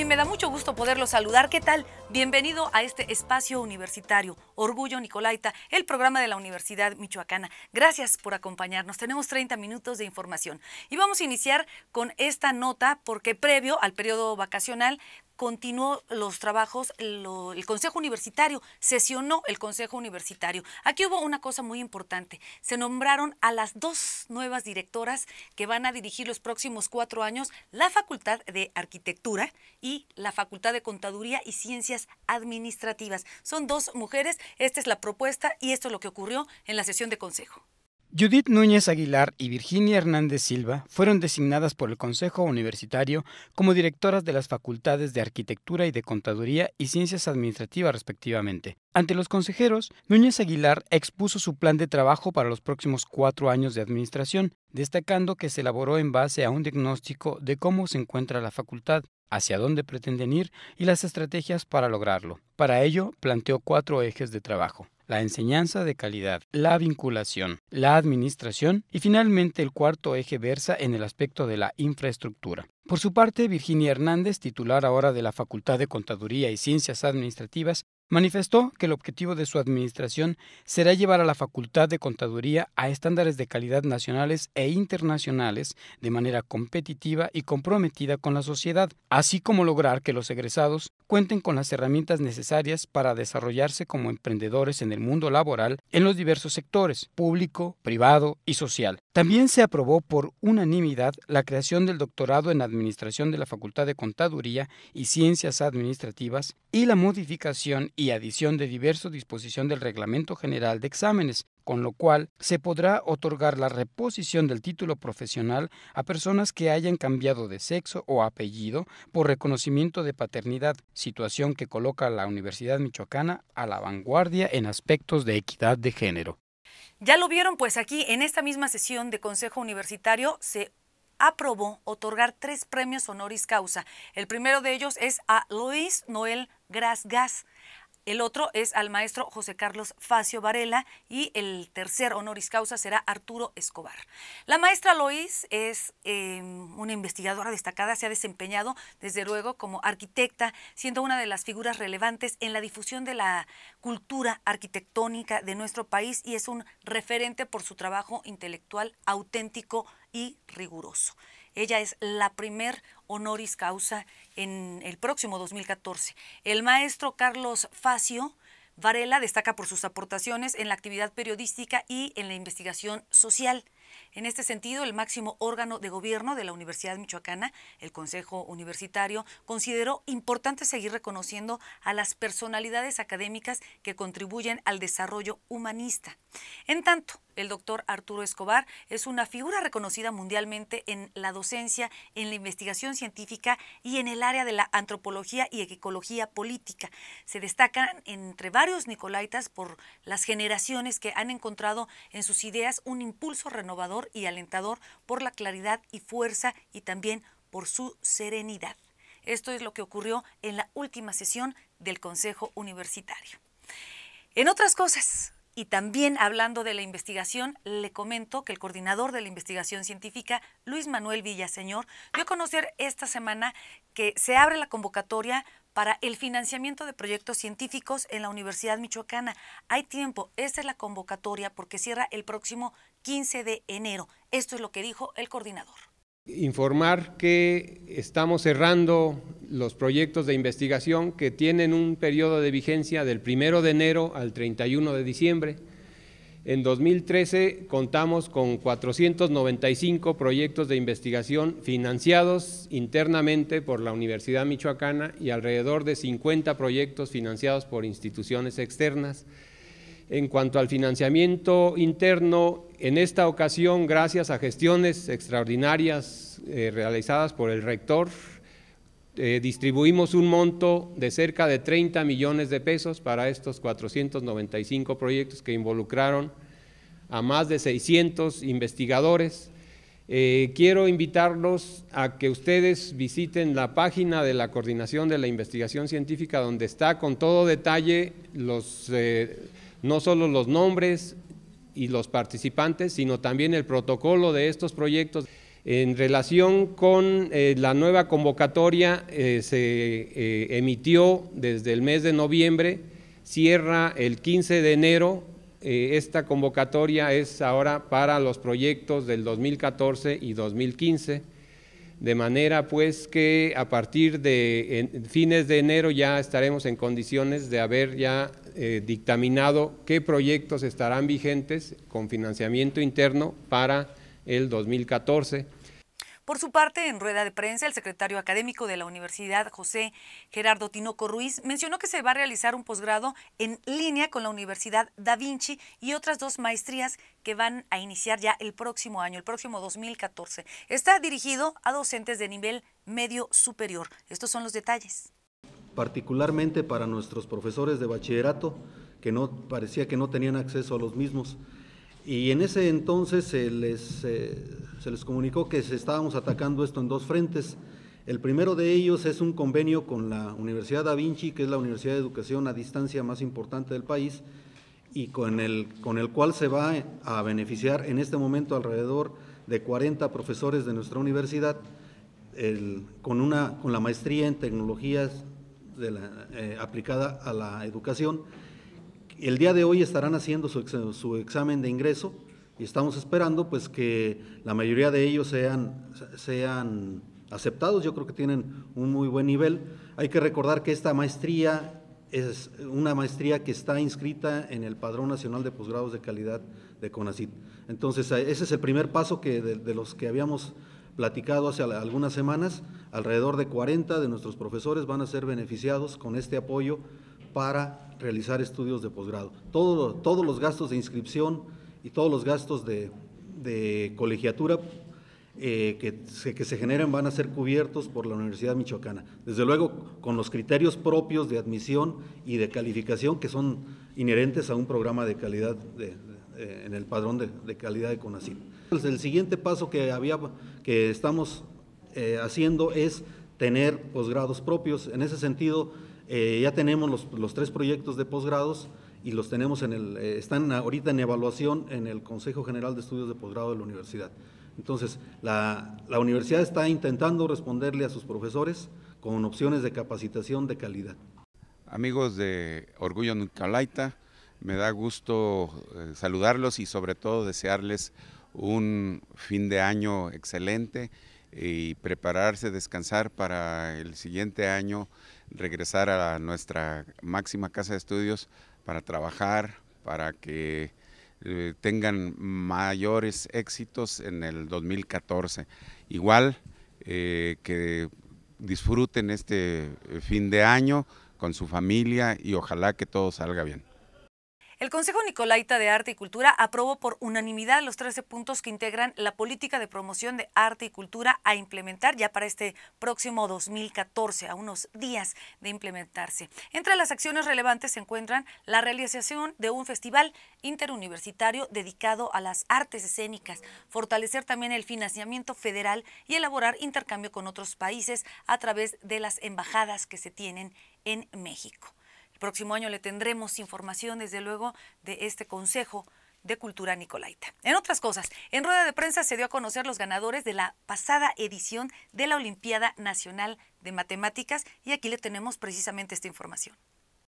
Y me da mucho gusto poderlo saludar. ¿Qué tal? Bienvenido a este espacio universitario, Orgullo Nicolaita, el programa de la Universidad Michoacana. Gracias por acompañarnos. Tenemos 30 minutos de información. Y vamos a iniciar con esta nota porque previo al periodo vacacional continuó los trabajos el Consejo Universitario, sesionó el Consejo Universitario. Aquí hubo una cosa muy importante, se nombraron a las dos nuevas directoras que van a dirigir los próximos cuatro años la Facultad de Arquitectura y la Facultad de Contaduría y Ciencias Administrativas. Son dos mujeres, esta es la propuesta y esto es lo que ocurrió en la sesión de Consejo. Judith Núñez Aguilar y Virginia Hernández Silva fueron designadas por el Consejo Universitario como directoras de las facultades de Arquitectura y de Contaduría y Ciencias Administrativas respectivamente. Ante los consejeros, Núñez Aguilar expuso su plan de trabajo para los próximos cuatro años de administración, destacando que se elaboró en base a un diagnóstico de cómo se encuentra la facultad, hacia dónde pretenden ir y las estrategias para lograrlo. Para ello, planteó cuatro ejes de trabajo la enseñanza de calidad, la vinculación, la administración y finalmente el cuarto eje versa en el aspecto de la infraestructura. Por su parte, Virginia Hernández, titular ahora de la Facultad de Contaduría y Ciencias Administrativas, Manifestó que el objetivo de su administración será llevar a la Facultad de Contaduría a estándares de calidad nacionales e internacionales de manera competitiva y comprometida con la sociedad, así como lograr que los egresados cuenten con las herramientas necesarias para desarrollarse como emprendedores en el mundo laboral en los diversos sectores, público, privado y social. También se aprobó por unanimidad la creación del doctorado en Administración de la Facultad de Contaduría y Ciencias Administrativas y la modificación y adición de diversos disposición del Reglamento General de Exámenes, con lo cual se podrá otorgar la reposición del título profesional a personas que hayan cambiado de sexo o apellido por reconocimiento de paternidad, situación que coloca a la Universidad Michoacana a la vanguardia en aspectos de equidad de género. Ya lo vieron, pues aquí en esta misma sesión de Consejo Universitario se aprobó otorgar tres premios honoris causa. El primero de ellos es a Luis Noel Grasgas, el otro es al maestro José Carlos Facio Varela y el tercer honoris causa será Arturo Escobar. La maestra Lois es em, una investigadora destacada, se ha desempeñado desde luego como arquitecta, siendo una de las figuras relevantes en la difusión de la cultura arquitectónica de nuestro país y es un referente por su trabajo intelectual auténtico y riguroso. Ella es la primer honoris causa en el próximo 2014. El maestro Carlos Facio Varela destaca por sus aportaciones en la actividad periodística y en la investigación social. En este sentido, el máximo órgano de gobierno de la Universidad Michoacana, el Consejo Universitario, consideró importante seguir reconociendo a las personalidades académicas que contribuyen al desarrollo humanista. En tanto, el doctor Arturo Escobar es una figura reconocida mundialmente en la docencia, en la investigación científica y en el área de la antropología y ecología política. Se destacan entre varios nicolaitas por las generaciones que han encontrado en sus ideas un impulso renovador y alentador por la claridad y fuerza y también por su serenidad. Esto es lo que ocurrió en la última sesión del Consejo Universitario. En otras cosas, y también hablando de la investigación, le comento que el coordinador de la investigación científica, Luis Manuel Villaseñor, dio a conocer esta semana que se abre la convocatoria para el financiamiento de proyectos científicos en la Universidad Michoacana. Hay tiempo, esta es la convocatoria porque cierra el próximo 15 de enero. Esto es lo que dijo el coordinador. Informar que estamos cerrando los proyectos de investigación que tienen un periodo de vigencia del 1 de enero al 31 de diciembre. En 2013 contamos con 495 proyectos de investigación financiados internamente por la Universidad Michoacana y alrededor de 50 proyectos financiados por instituciones externas en cuanto al financiamiento interno, en esta ocasión, gracias a gestiones extraordinarias eh, realizadas por el rector, eh, distribuimos un monto de cerca de 30 millones de pesos para estos 495 proyectos que involucraron a más de 600 investigadores. Eh, quiero invitarlos a que ustedes visiten la página de la Coordinación de la Investigación Científica, donde está con todo detalle los no solo los nombres y los participantes, sino también el protocolo de estos proyectos. En relación con eh, la nueva convocatoria, eh, se eh, emitió desde el mes de noviembre, cierra el 15 de enero. esta convocatoria es ahora para los proyectos del 2014 y 2015, de manera pues que a partir de fines de enero ya estaremos en condiciones de haber ya eh, dictaminado qué proyectos estarán vigentes con financiamiento interno para el 2014. Por su parte, en rueda de prensa, el secretario académico de la Universidad, José Gerardo Tinoco Ruiz, mencionó que se va a realizar un posgrado en línea con la Universidad Da Vinci y otras dos maestrías que van a iniciar ya el próximo año, el próximo 2014. Está dirigido a docentes de nivel medio superior. Estos son los detalles particularmente para nuestros profesores de bachillerato, que no, parecía que no tenían acceso a los mismos. Y en ese entonces se les, eh, se les comunicó que estábamos atacando esto en dos frentes. El primero de ellos es un convenio con la Universidad Da Vinci, que es la universidad de educación a distancia más importante del país, y con el, con el cual se va a beneficiar en este momento alrededor de 40 profesores de nuestra universidad, con, una, con la maestría en tecnologías eh, aplicada a la educación. El día de hoy estarán haciendo su, examen de ingreso y estamos esperando pues que la mayoría de ellos sean, sean aceptados. Yo creo que tienen un muy buen nivel. Hay que recordar que esta maestría es una maestría que está inscrita en el Padrón Nacional de Posgrados de Calidad de CONACIT. Entonces, ese es el primer paso que de los que habíamos platicado hace algunas semanas Alrededor de 40 de nuestros profesores van a ser beneficiados con este apoyo para realizar estudios de posgrado. todos los gastos de inscripción y todos los gastos de, colegiatura eh, que, se, que generen van a ser cubiertos por la Universidad Michoacana. Desde luego, con los criterios propios de admisión y de calificación que son inherentes a un programa de calidad en el padrón de, calidad de CONACYT. el siguiente paso que, había, que estamos eh, haciendo es tener posgrados propios. En ese sentido, eh, ya tenemos los, tres proyectos de posgrados y los tenemos en el, eh, están ahorita en evaluación en el Consejo General de Estudios de Posgrado de la Universidad. Entonces, la, universidad está intentando responderle a sus profesores con opciones de capacitación de calidad. Amigos de Orgullo Nucalaita, me da gusto saludarlos y sobre todo desearles un fin de año excelente y prepararse, descansar para el siguiente año, regresar a nuestra máxima casa de estudios para trabajar, para que eh, tengan mayores éxitos en el 2014. Igual eh, que disfruten este eh, fin de año con su familia y ojalá que todo salga bien. El Consejo Nicolaita de Arte y Cultura aprobó por unanimidad los 13 puntos que integran la política de promoción de arte y cultura a implementar ya para este próximo 2014, a unos días de implementarse. Entre las acciones relevantes se encuentran la realización de un festival interuniversitario dedicado a las artes escénicas, fortalecer también el financiamiento federal y elaborar intercambio con otros países a través de las embajadas que se tienen en México próximo año le tendremos información, desde luego, de este Consejo de Cultura Nicolaita. En otras cosas, en rueda de prensa se dio a conocer los ganadores de la pasada edición de la Olimpiada Nacional de Matemáticas y aquí le tenemos precisamente esta información.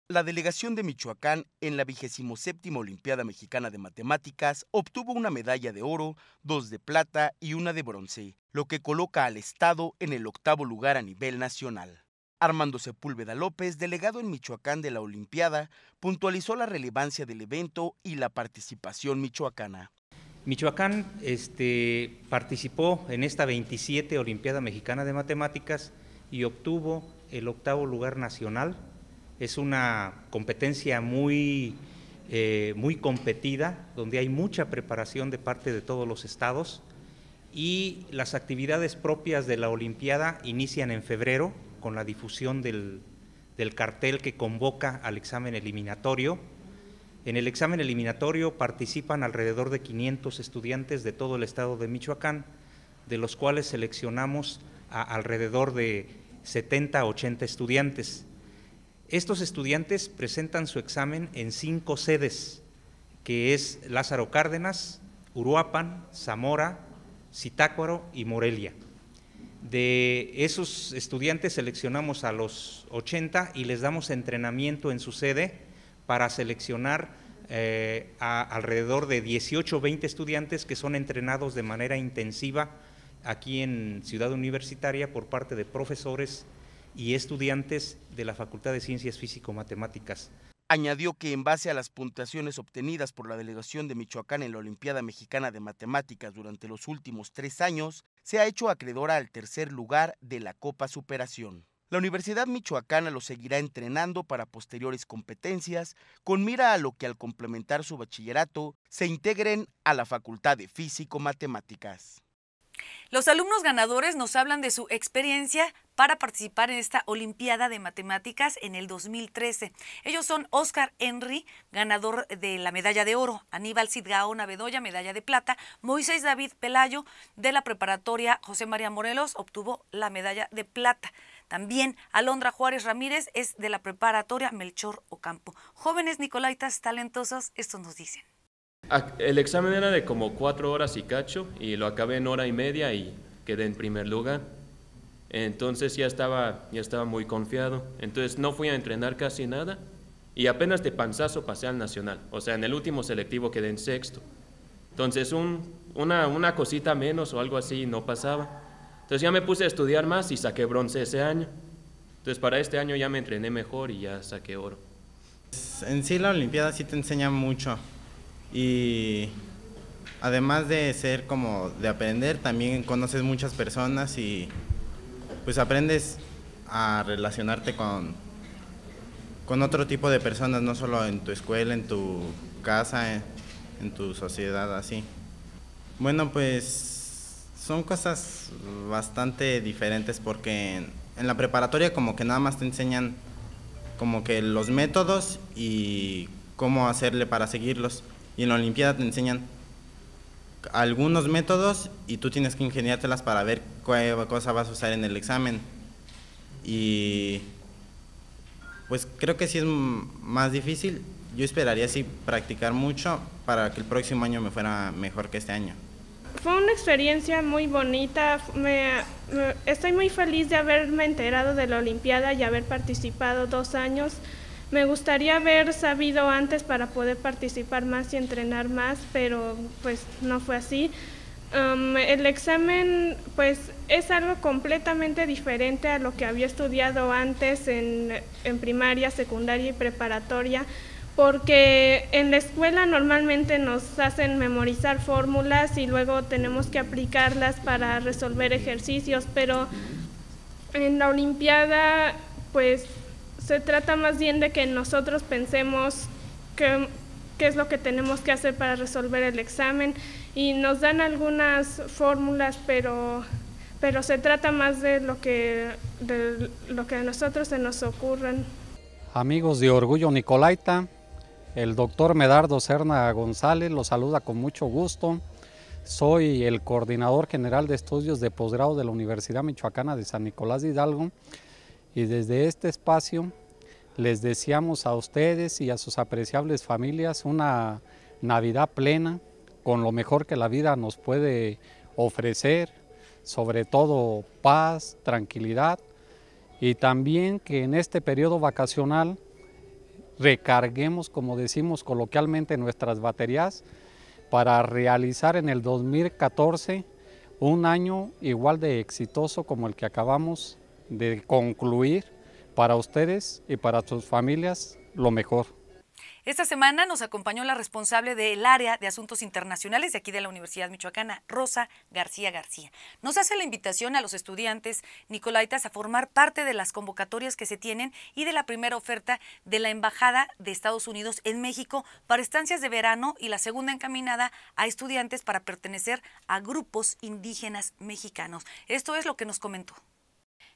La delegación de Michoacán en la 27 Olimpiada Mexicana de Matemáticas obtuvo una medalla de oro, dos de plata y una de bronce, lo que coloca al Estado en el octavo lugar a nivel nacional. Armando Sepúlveda López, delegado en Michoacán de la Olimpiada, puntualizó la relevancia del evento y la participación michoacana. Michoacán este, participó en esta 27 Olimpiada Mexicana de Matemáticas y obtuvo el octavo lugar nacional. Es una competencia muy, eh, muy competida, donde hay mucha preparación de parte de todos los estados y las actividades propias de la Olimpiada inician en febrero con la difusión del, cartel que convoca al examen eliminatorio. En el examen eliminatorio participan alrededor de 500 estudiantes de todo el estado de Michoacán, de los cuales seleccionamos a alrededor de 70 a 80 estudiantes. Estos estudiantes presentan su examen en cinco sedes, que es Lázaro Cárdenas, Uruapan, Zamora, Citácuaro y Morelia. De esos estudiantes seleccionamos a los 80 y les damos entrenamiento en su sede para seleccionar eh, a alrededor de 18 o 20 estudiantes que son entrenados de manera intensiva aquí en Ciudad Universitaria por parte de profesores y estudiantes de la Facultad de Ciencias Físico-Matemáticas. Añadió que en base a las puntuaciones obtenidas por la delegación de Michoacán en la Olimpiada Mexicana de Matemáticas durante los últimos tres años, se ha hecho acreedora al tercer lugar de la Copa Superación. La Universidad Michoacana lo seguirá entrenando para posteriores competencias, con mira a lo que al complementar su bachillerato se integren a la Facultad de Físico-Matemáticas. Los alumnos ganadores nos hablan de su experiencia para participar en esta Olimpiada de Matemáticas en el 2013. Ellos son Oscar Henry, ganador de la medalla de oro, Aníbal Sidgaona Bedoya, medalla de plata, Moisés David Pelayo de la preparatoria José María Morelos obtuvo la medalla de plata. También Alondra Juárez Ramírez es de la preparatoria Melchor Ocampo. Jóvenes nicolaitas talentosos, esto nos dicen el examen era de como cuatro horas y cacho y lo acabé en hora y media y quedé en primer lugar. Entonces ya estaba, ya estaba muy confiado. Entonces no fui a entrenar casi nada y apenas de panzazo pasé al nacional. O sea, en el último selectivo quedé en sexto. Entonces una, una cosita menos o algo así no pasaba. Entonces ya me puse a estudiar más y saqué bronce ese año. Entonces para este año ya me entrené mejor y ya saqué oro. En sí la Olimpiada sí te enseña mucho y además de ser como de aprender, también conoces muchas personas y pues aprendes a relacionarte con, con otro tipo de personas, no solo en tu escuela, en tu casa, en, tu sociedad, así. Bueno, pues son cosas bastante diferentes porque en la preparatoria como que nada más te enseñan como que los métodos y cómo hacerle para seguirlos y en la Olimpiada te enseñan algunos métodos y tú tienes que ingeniártelas para ver qué cosa vas a usar en el examen. Y pues creo que sí es más difícil. Yo esperaría sí practicar mucho para que el próximo año me fuera mejor que este año. Fue una experiencia muy bonita. estoy muy feliz de haberme enterado de la Olimpiada y haber participado dos años. Me gustaría haber sabido antes para poder participar más y entrenar más, pero pues no fue así. Um, el examen pues es algo completamente diferente a lo que había estudiado antes en, en primaria, secundaria y preparatoria, porque en la escuela normalmente nos hacen memorizar fórmulas y luego tenemos que aplicarlas para resolver ejercicios, pero en la Olimpiada pues se trata más bien de que nosotros pensemos qué, es lo que tenemos que hacer para resolver el examen y nos dan algunas fórmulas, pero, pero se trata más de lo, que, de lo que a nosotros se nos ocurran. Amigos de Orgullo Nicolaita, el doctor Medardo Serna González los saluda con mucho gusto. Soy el coordinador general de estudios de posgrado de la Universidad Michoacana de San Nicolás de Hidalgo y desde este espacio les deseamos a ustedes y a sus apreciables familias una Navidad plena, con lo mejor que la vida nos puede ofrecer, sobre todo paz, tranquilidad y también que en este periodo vacacional recarguemos, como decimos coloquialmente, nuestras baterías para realizar en el 2014 un año igual de exitoso como el que acabamos de concluir para ustedes y para sus familias lo mejor. Esta semana nos acompañó la responsable del área de asuntos internacionales de aquí de la Universidad Michoacana, Rosa García García. Nos hace la invitación a los estudiantes nicolaitas a formar parte de las convocatorias que se tienen y de la primera oferta de la Embajada de Estados Unidos en México para estancias de verano y la segunda encaminada a estudiantes para pertenecer a grupos indígenas mexicanos. Esto es lo que nos comentó.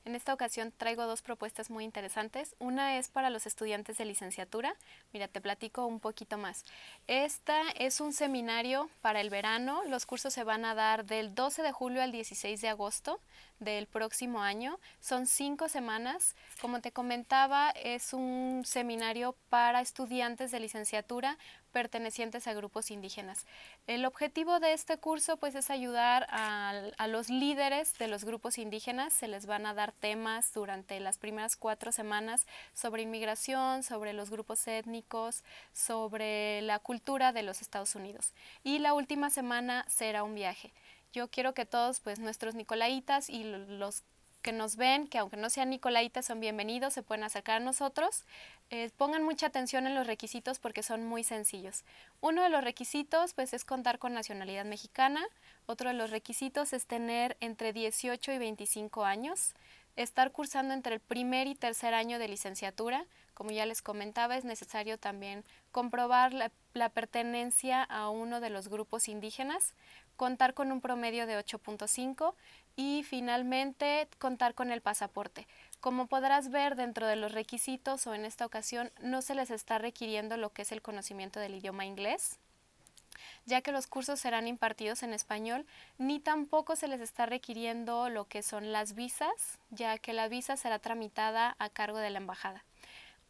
En esta ocasión traigo dos propuestas muy interesantes. Una es para los estudiantes de licenciatura. Mira, te platico un poquito más. Esta es un seminario para el verano. Los cursos se van a dar del 12 de julio al 16 de agosto del próximo año. Son cinco semanas. Como te comentaba, es un seminario para estudiantes de licenciatura pertenecientes a grupos indígenas. El objetivo de este curso pues es ayudar a, los líderes de los grupos indígenas, se les van a dar temas durante las primeras cuatro semanas sobre inmigración, sobre los grupos étnicos, sobre la cultura de los Estados Unidos. Y la última semana será un viaje yo quiero que todos pues nuestros nicolaitas y los que nos ven, que aunque no sean nicolaitas, son bienvenidos, se pueden acercar a nosotros. Eh, pongan mucha atención en los requisitos porque son muy sencillos. Uno de los requisitos pues, es contar con nacionalidad mexicana, otro de los requisitos es tener entre 18 y 25 años, estar cursando entre el primer y tercer año de licenciatura. Como ya les comentaba, es necesario también comprobar la pertenencia a uno de los grupos indígenas, contar con un promedio de 8.5 y finalmente contar con el pasaporte. Como podrás ver dentro de los requisitos o en esta ocasión no se les está requiriendo lo que es el conocimiento del idioma inglés, ya que los cursos serán impartidos en español, ni tampoco se les está requiriendo lo que son las visas, ya que la visa será tramitada a cargo de la embajada.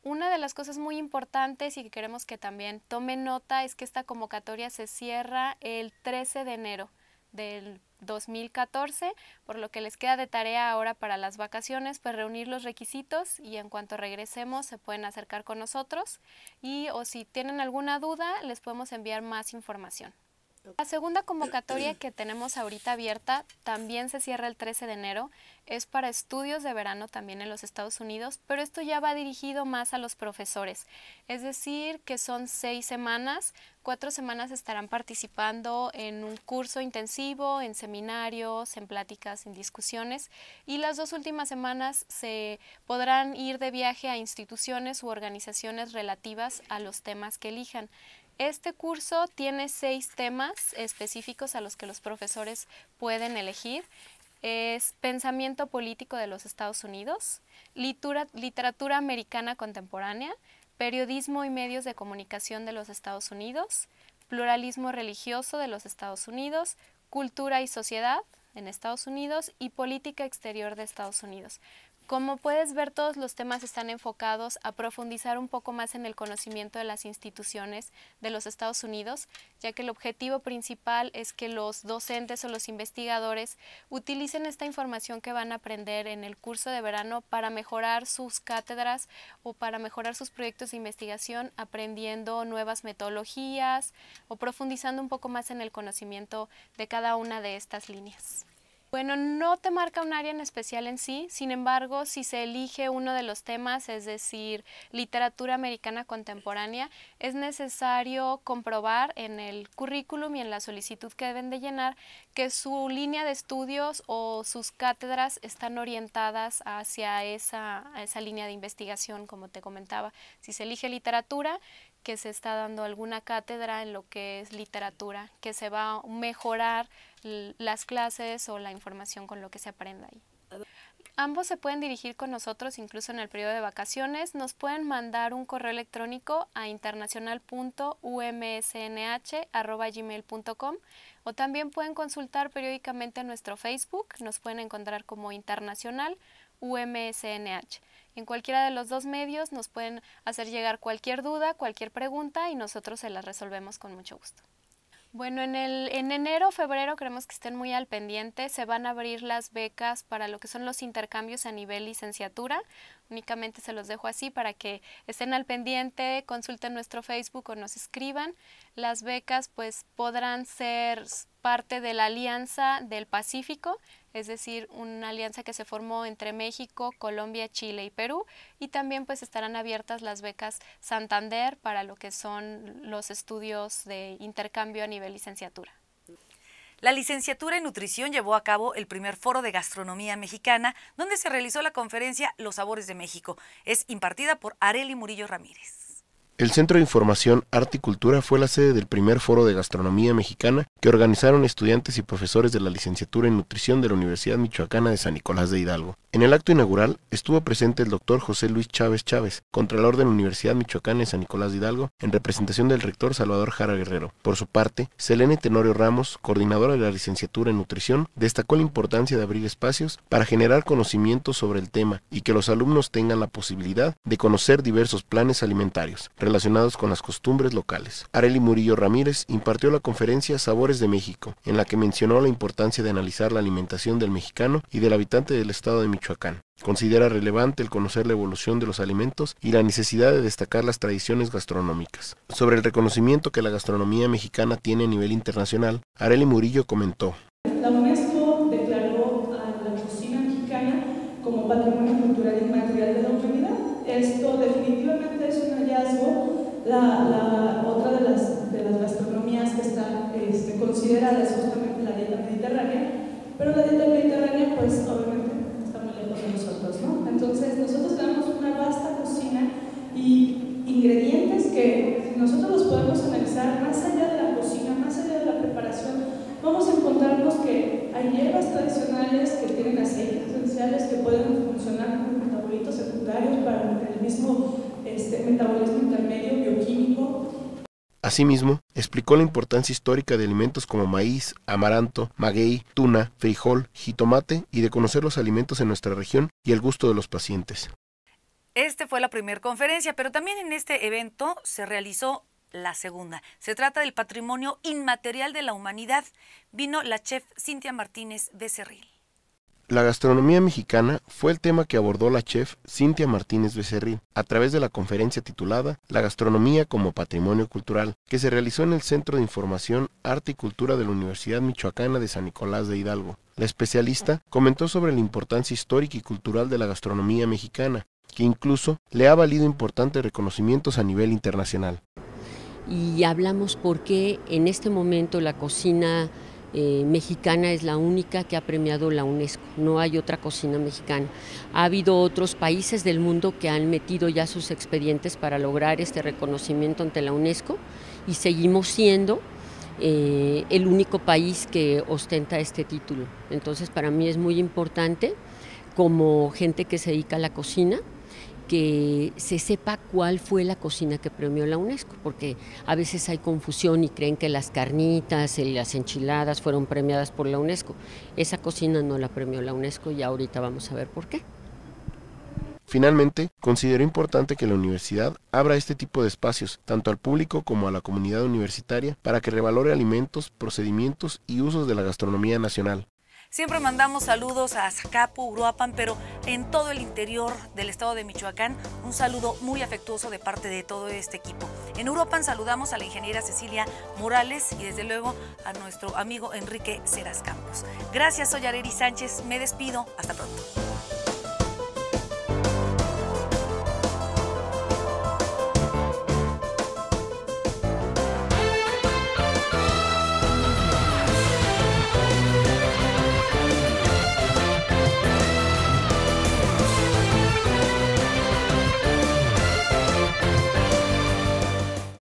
Una de las cosas muy importantes y que queremos que también tome nota es que esta convocatoria se cierra el 13 de enero del 2014, por lo que les queda de tarea ahora para las vacaciones, pues reunir los requisitos y en cuanto regresemos se pueden acercar con nosotros y o si tienen alguna duda les podemos enviar más información. La segunda convocatoria que tenemos ahorita abierta también se cierra el 13 de enero. Es para estudios de verano también en los Estados Unidos, pero esto ya va dirigido más a los profesores. Es decir, que son seis semanas. Cuatro semanas estarán participando en un curso intensivo, en seminarios, en pláticas, en discusiones. Y las dos últimas semanas se podrán ir de viaje a instituciones u organizaciones relativas a los temas que elijan. Este curso tiene seis temas específicos a los que los profesores pueden elegir. Es pensamiento político de los Estados Unidos, literatura americana contemporánea, periodismo y medios de comunicación de los Estados Unidos, pluralismo religioso de los Estados Unidos, cultura y sociedad en Estados Unidos y política exterior de Estados Unidos. Como puedes ver, todos los temas están enfocados a profundizar un poco más en el conocimiento de las instituciones de los Estados Unidos, ya que el objetivo principal es que los docentes o los investigadores utilicen esta información que van a aprender en el curso de verano para mejorar sus cátedras o para mejorar sus proyectos de investigación, aprendiendo nuevas metodologías o profundizando un poco más en el conocimiento de cada una de estas líneas. Bueno, no te marca un área en especial en sí, sin embargo, si se elige uno de los temas, es decir, literatura americana contemporánea, es necesario comprobar en el currículum y en la solicitud que deben de llenar que su línea de estudios o sus cátedras están orientadas hacia esa, esa línea de investigación, como te comentaba. Si se elige literatura, que se está dando alguna cátedra en lo que es literatura, que se va a mejorar las clases o la información con lo que se aprenda ahí. Ambos se pueden dirigir con nosotros incluso en el periodo de vacaciones. Nos pueden mandar un correo electrónico a internacional.umsnh.gmail.com o también pueden consultar periódicamente nuestro Facebook. Nos pueden encontrar como Internacional UMSNH. En cualquiera de los dos medios nos pueden hacer llegar cualquier duda, cualquier pregunta y nosotros se las resolvemos con mucho gusto. Bueno, en, el, en enero, febrero creemos que estén muy al pendiente. Se van a abrir las becas para lo que son los intercambios a nivel licenciatura. Únicamente se los dejo así para que estén al pendiente, consulten nuestro Facebook o nos escriban. Las becas pues podrán ser parte de la Alianza del Pacífico es decir, una alianza que se formó entre México, Colombia, Chile y Perú, y también pues estarán abiertas las becas Santander para lo que son los estudios de intercambio a nivel licenciatura. La licenciatura en nutrición llevó a cabo el primer foro de gastronomía mexicana, donde se realizó la conferencia Los Sabores de México. Es impartida por Areli Murillo Ramírez. El Centro de Información, Arte y Cultura fue la sede del primer foro de gastronomía mexicana que organizaron estudiantes y profesores de la licenciatura en nutrición de la Universidad Michoacana de San Nicolás de Hidalgo. En el acto inaugural estuvo presente el doctor José Luis Chávez Chávez, contralor de la Universidad Michoacana de San Nicolás de Hidalgo, en representación del rector Salvador Jara Guerrero. Por su parte, Selene Tenorio Ramos, coordinadora de la licenciatura en nutrición, destacó la importancia de abrir espacios para generar conocimiento sobre el tema y que los alumnos tengan la posibilidad de conocer diversos planes alimentarios relacionados con las costumbres locales. Areli Murillo Ramírez impartió la conferencia Sabores de México, en la que mencionó la importancia de analizar la alimentación del mexicano y del habitante del estado de Michoacán. Considera relevante el conocer la evolución de los alimentos y la necesidad de destacar las tradiciones gastronómicas. Sobre el reconocimiento que la gastronomía mexicana tiene a nivel internacional, Areli Murillo comentó. La UNESCO declaró a la cocina mexicana como patrimonio cultural inmaterial de la humanidad. Esto la, otra de las, de las, gastronomías que está este, considerada es justamente la dieta mediterránea, pero la dieta mediterránea pues obviamente está muy lejos de nosotros, ¿no? Entonces nosotros tenemos una vasta cocina y ingredientes que nosotros los podemos analizar más allá de la cocina, más allá de la preparación, vamos a encontrarnos que hay hierbas tradicionales que tienen aceites esenciales que pueden funcionar como metabolitos secundarios para el mismo este metabolismo intermedio bioquímico. Asimismo, explicó la importancia histórica de alimentos como maíz, amaranto, maguey, tuna, frijol, jitomate y de conocer los alimentos en nuestra región y el gusto de los pacientes. Esta fue la primera conferencia, pero también en este evento se realizó la segunda. Se trata del patrimonio inmaterial de la humanidad. Vino la chef Cintia Martínez Becerril. La gastronomía mexicana fue el tema que abordó la chef Cintia Martínez Becerril a través de la conferencia titulada La gastronomía como patrimonio cultural, que se realizó en el Centro de Información, Arte y Cultura de la Universidad Michoacana de San Nicolás de Hidalgo. La especialista comentó sobre la importancia histórica y cultural de la gastronomía mexicana, que incluso le ha valido importantes reconocimientos a nivel internacional. Y hablamos por qué en este momento la cocina eh, mexicana es la única que ha premiado la UNESCO, no hay otra cocina mexicana. Ha habido otros países del mundo que han metido ya sus expedientes para lograr este reconocimiento ante la UNESCO y seguimos siendo eh, el único país que ostenta este título. Entonces para mí es muy importante como gente que se dedica a la cocina que se sepa cuál fue la cocina que premió la UNESCO, porque a veces hay confusión y creen que las carnitas y las enchiladas fueron premiadas por la UNESCO. Esa cocina no la premió la UNESCO y ahorita vamos a ver por qué. Finalmente, considero importante que la universidad abra este tipo de espacios, tanto al público como a la comunidad universitaria, para que revalore alimentos, procedimientos y usos de la gastronomía nacional. Siempre mandamos saludos a Zacapu, Uruapan, pero en todo el interior del estado de Michoacán, un saludo muy afectuoso de parte de todo este equipo. En Uruapan saludamos a la ingeniera Cecilia Morales y desde luego a nuestro amigo Enrique Ceras Campos. Gracias, soy Areri Sánchez, me despido, hasta pronto.